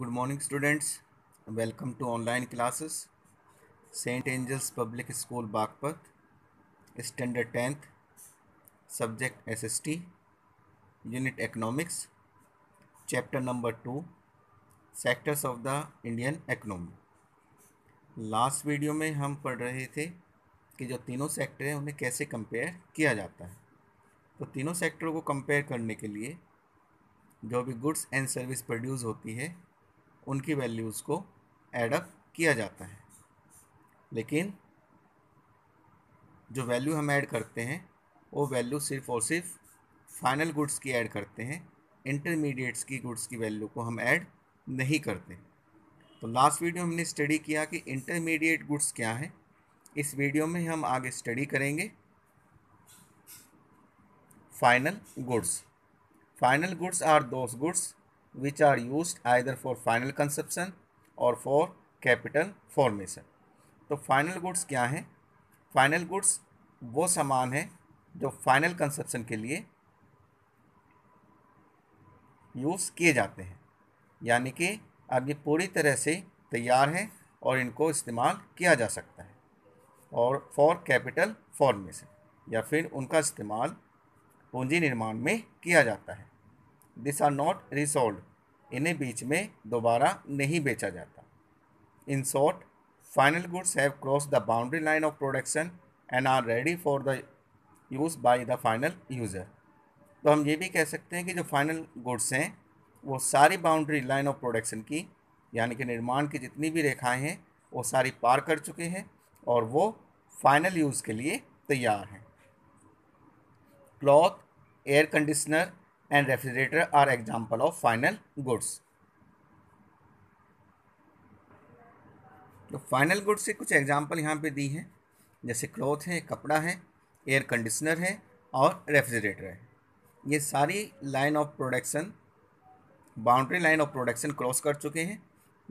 Good morning students welcome to online classes Saint Angels Public School Baghpat standard tenth subject SST unit economics chapter number two sectors of the Indian economy last video में हम पढ़ रहे थे कि जो तीनों sector हैं उन्हें कैसे कंपेयर किया जाता है तो तीनों सेक्टरों को कंपेयर करने के लिए जो भी गुड्स एंड सर्विस प्रोड्यूस होती है उनकी वैल्यूज़ को एडअप किया जाता है लेकिन जो वैल्यू हम ऐड करते हैं वो वैल्यू सिर्फ और सिर्फ फाइनल गुड्स की ऐड करते हैं इंटरमीडिएट्स की गुड्स की वैल्यू को हम ऐड नहीं करते तो लास्ट वीडियो हमने स्टडी किया कि इंटरमीडिएट गुड्स क्या हैं इस वीडियो में हम आगे स्टडी करेंगे final goods final goods are those goods which are used either for final consumption और for capital formation. तो final goods क्या हैं final goods वो सामान हैं जो final consumption के लिए यूज़ किए जाते हैं यानी कि अब ये पूरी तरह से तैयार हैं और इनको इस्तेमाल किया जा सकता है और फॉर कैपिटल फॉर्मेशन या फिर उनका इस्तेमाल पूंजी निर्माण में किया जाता है दिस आर नॉट रिसोल्ड इन्हें बीच में दोबारा नहीं बेचा जाता in short final goods have cross the boundary line of production and are ready for the use by the final user तो हम ये भी कह सकते हैं कि जो फाइनल गुड्स हैं वो सारी बाउंड्री लाइन ऑफ प्रोडक्शन की यानी कि निर्माण की जितनी भी रेखाएं हैं वो सारी पार कर चुके हैं और वो फाइनल यूज़ के लिए तैयार हैं cloth air conditioner and refrigerator are example of final goods तो फाइनल गुड्स के कुछ एग्जाम्पल यहाँ पे दी हैं जैसे क्लॉथ है कपड़ा है एयर कंडीशनर है और रेफ्रिजरेटर है ये सारी line of production boundary line of production cross कर चुके हैं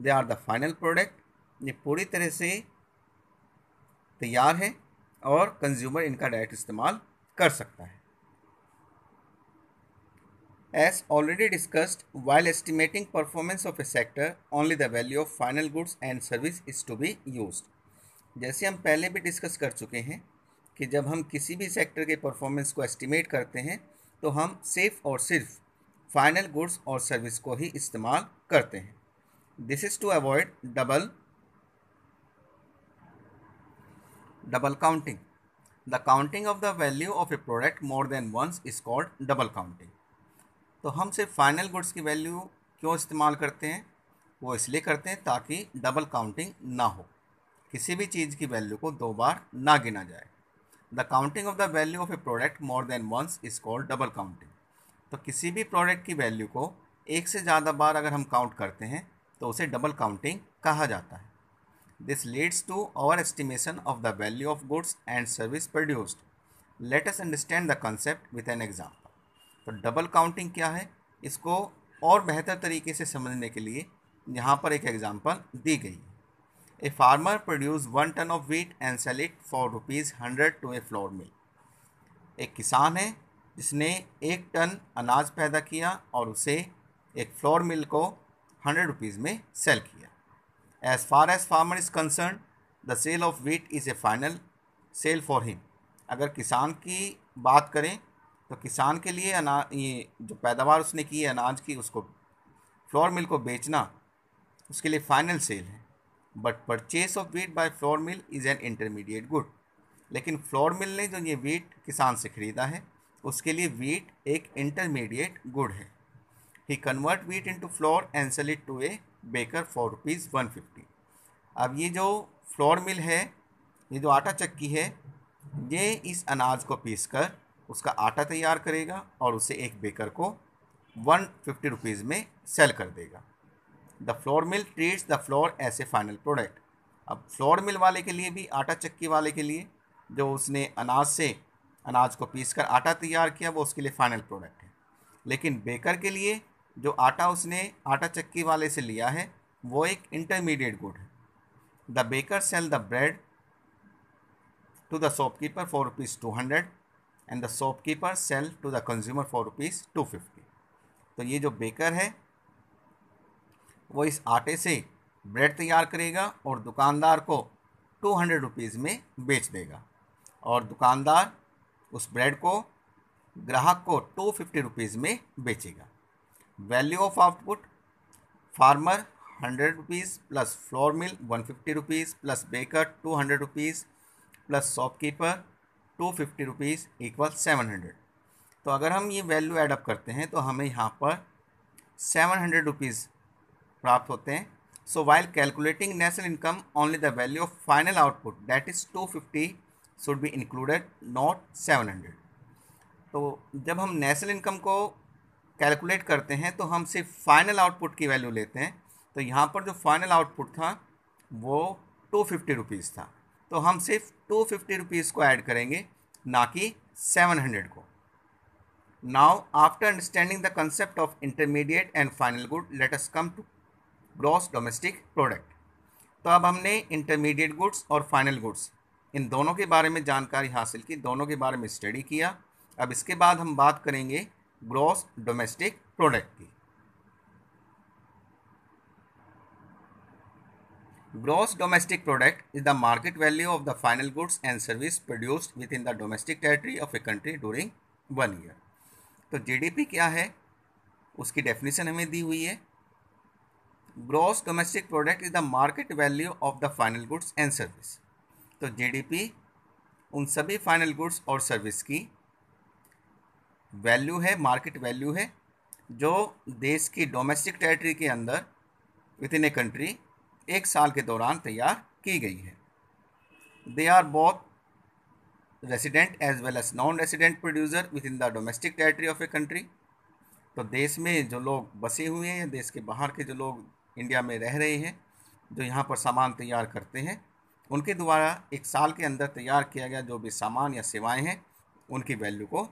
they are the final product ये पूरी तरह से तैयार है और कंज्यूमर इनका डायरेक्ट इस्तेमाल कर सकता है As already discussed, while estimating performance of a sector, only the value of final goods and service is to be used. जैसे हम पहले भी डिस्कस कर चुके हैं कि जब हम किसी भी सेक्टर के परफॉर्मेंस को एस्टिमेट करते हैं तो हम सिर्फ और सिर्फ फाइनल गुड्स और सर्विस को ही इस्तेमाल करते हैं this is to avoid double double counting the counting of the value of a product more than once is called double counting तो हम सिर्फ फाइनल गुड्स की वैल्यू क्यों इस्तेमाल करते हैं वो इसलिए करते हैं ताकि डबल काउंटिंग ना हो किसी भी चीज़ की वैल्यू को दो बार ना गिना जाए the counting of the value of a product more than once is called double counting तो किसी भी प्रोडक्ट की वैल्यू को एक से ज़्यादा बार अगर हम काउंट करते हैं तो उसे डबल काउंटिंग कहा जाता है this leads to overestimation of the value of goods and service produced let us understand the concept with an exam तो डबल काउंटिंग क्या है इसको और बेहतर तरीके से समझने के लिए यहाँ पर एक एग्जाम्पल दी गई a farmer produce one ton of wheat and sell it for rupees hundred to a flour mill एक किसान है जिसने एक टन अनाज पैदा किया और उसे एक फ्लोर मिल को हंड्रेड रुपीज़ में सेल किया as far as farmer is concern the sale of wheat is a final sale for him अगर किसान की बात करें तो किसान के लिए अना ये जो पैदावार उसने की है अनाज की उसको फ्लोर मिल को बेचना उसके लिए फाइनल सेल है but purchase of wheat by flour mill is an intermediate good लेकिन फ्लोर मिल ने जो ये वीट किसान से ख़रीदा है उसके लिए वीट एक इंटरमीडिएट गुड है he convert wheat into flour and sell it to a baker for rupees one fifty अब ये जो फ्लोर मिल है ये जो आटा चक्की है ये इस अनाज को पीस कर उसका आटा तैयार करेगा और उसे एक बेकर को वन फिफ्टी रुपीज़ में सेल कर देगा the flour mill treats the flour as a final product अब फ्लोर मिल वाले के लिए भी आटा चक्की वाले के लिए जो उसने अनाज से अनाज को पीस कर आटा तैयार किया वो उसके लिए फाइनल प्रोडक्ट है लेकिन बेकर के लिए जो आटा उसने आटा चक्की वाले से लिया है वो एक इंटरमीडिएट गुड है the baker sell the bread to the shopkeeper for rupees two hundred and the shopkeeper sell to the consumer for rupees two fifty तो ये जो बेकर है वो इस आटे से ब्रेड तैयार करेगा और दुकानदार को टू हंड्रेड रुपीज़ में बेच देगा और दुकानदार उस ब्रेड को ग्राहक को टू फिफ्टी रुपीज़ में बेचेगा value of output farmer hundred rupees plus flour mill one fifty rupees plus baker two hundred rupees plus shopkeeper two fifty rupees equal seven hundred तो अगर हम ये वैल्यू एडअप करते हैं तो हमें यहाँ पर सेवन हंड्रेड रुपीज़ प्राप्त होते हैं so while calculating national income only the value of final output that is two fifty should be included not seven hundred तो जब हम नेशनल इनकम को कैलकुलेट करते हैं तो हम सिर्फ फाइनल आउटपुट की वैल्यू लेते हैं तो यहाँ पर जो फाइनल आउटपुट था वो टू फिफ्टी रुपीज़ था तो हम सिर्फ टू फिफ्टी रुपीज़ को ऐड करेंगे ना कि सेवन हंड्रेड को now after understanding the concept of intermediate and final good let us come to gross domestic product तो अब हमने इंटरमीडिएट गुड्स और फाइनल गुड्स इन दोनों के बारे में जानकारी हासिल की दोनों के बारे में स्टडी किया अब इसके बाद हम बात करेंगे ग्रॉस डोमेस्टिक प्रोडक्ट की gross domestic product is the market value of the final goods and service service produced in the domestic territory of a country during one year तो जीडीपी क्या है उसकी डेफिनेशन हमें दी हुई है gross domestic product is the market value of the final goods and service तो जीडीपी उन सभी फाइनल गुड्स और सर्विस की वैल्यू है मार्केट वैल्यू है जो देश की डोमेस्टिक टेरिटरी के अंदर विद इन ए कंट्री एक साल के दौरान तैयार की गई है they are are resident as well as non resident producer within the domestic territory of a country तो देश में जो लोग बसे हुए हैं या देश के बाहर के जो लोग इंडिया में रह रहे हैं जो यहाँ पर सामान तैयार करते हैं उनके द्वारा एक साल के अंदर तैयार किया गया जो भी सामान या सेवाएं हैं उनकी वैल्यू को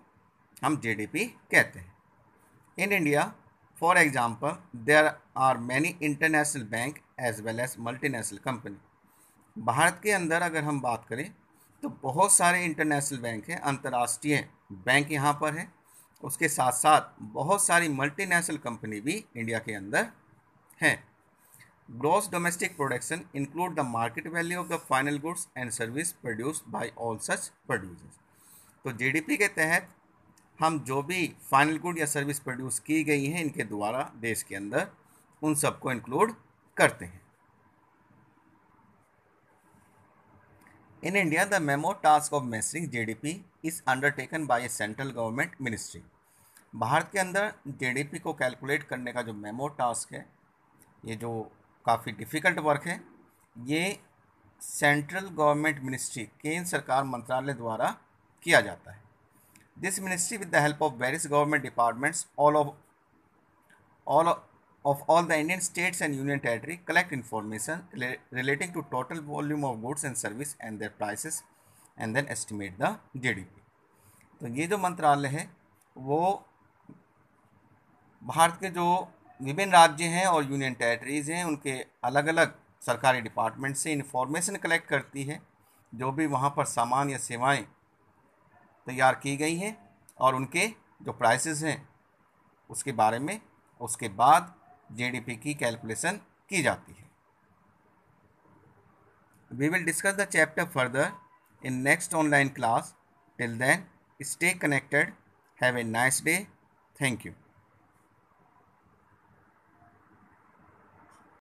हम जीडीपी कहते हैं in India for example there are many international bank as well as multinational company Bharat के अंदर अगर हम बात करें तो बहुत सारे इंटरनेशनल बैंक हैं अंतर्राष्ट्रीय बैंक यहाँ पर हैं उसके साथ साथ बहुत सारी मल्टीनेशनल कंपनी भी इंडिया के अंदर हैं gross domestic production include the market value of the final goods and service produced by all such producers तो जीडीपी के तहत हम जो भी फाइनल गुड या सर्विस प्रोड्यूस की गई हैं इनके द्वारा देश के अंदर उन सबको इंक्लूड करते हैं the memo task of task G D P is undertaken by a central government ministry Bharat के अंदर जीडीपी को कैलकुलेट करने का जो मेमो टास्क है ये जो काफ़ी डिफ़िकल्ट वर्क है ये सेंट्रल गवर्नमेंट मिनिस्ट्री केंद्र सरकार मंत्रालय द्वारा किया जाता है this ministry with the help of various government departments all of all of all the Indian states and union territory collect information relating to total volume of goods and service and their prices and then estimate the gdp तो ये जो मंत्रालय है वो भारत के जो विभिन्न राज्य हैं और यूनियन टेरिटरीज़ हैं उनके अलग अलग सरकारी डिपार्टमेंट से इन्फॉर्मेशन कलेक्ट करती है जो भी वहाँ पर सामान या सेवाएं तैयार की गई हैं और उनके जो प्राइसेस हैं उसके बारे में उसके बाद जीडीपी की कैलकुलेशन की जाती है we will discuss the chapter further in next online class till then stay connected have a nice day thank you